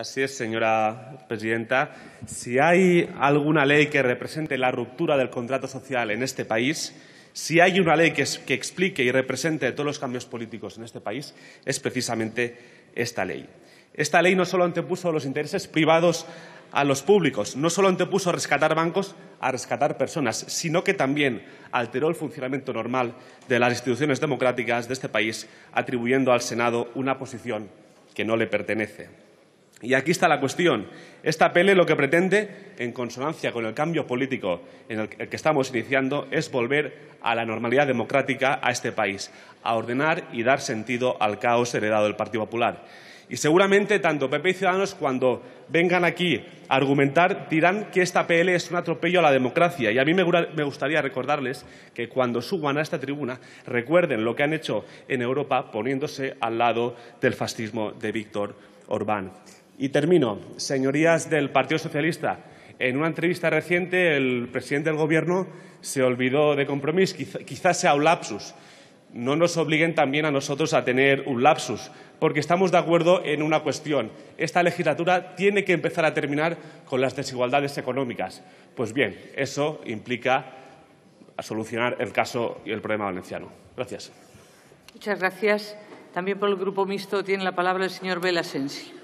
es, señora presidenta. Si hay alguna ley que represente la ruptura del contrato social en este país, si hay una ley que, que explique y represente todos los cambios políticos en este país, es precisamente esta ley. Esta ley no solo antepuso los intereses privados a los públicos, no solo antepuso rescatar bancos a rescatar personas, sino que también alteró el funcionamiento normal de las instituciones democráticas de este país, atribuyendo al Senado una posición que no le pertenece. Y aquí está la cuestión. Esta PL lo que pretende, en consonancia con el cambio político en el que estamos iniciando, es volver a la normalidad democrática a este país, a ordenar y dar sentido al caos heredado del Partido Popular. Y seguramente tanto PP y Ciudadanos, cuando vengan aquí a argumentar, dirán que esta PL es un atropello a la democracia. Y a mí me gustaría recordarles que cuando suban a esta tribuna, recuerden lo que han hecho en Europa poniéndose al lado del fascismo de Víctor Orbán. Y termino. Señorías del Partido Socialista, en una entrevista reciente el presidente del Gobierno se olvidó de compromiso, quizás sea un lapsus. No nos obliguen también a nosotros a tener un lapsus, porque estamos de acuerdo en una cuestión. Esta legislatura tiene que empezar a terminar con las desigualdades económicas. Pues bien, eso implica solucionar el caso y el problema valenciano. Gracias. Muchas gracias. También por el Grupo Mixto tiene la palabra el señor Belasensi.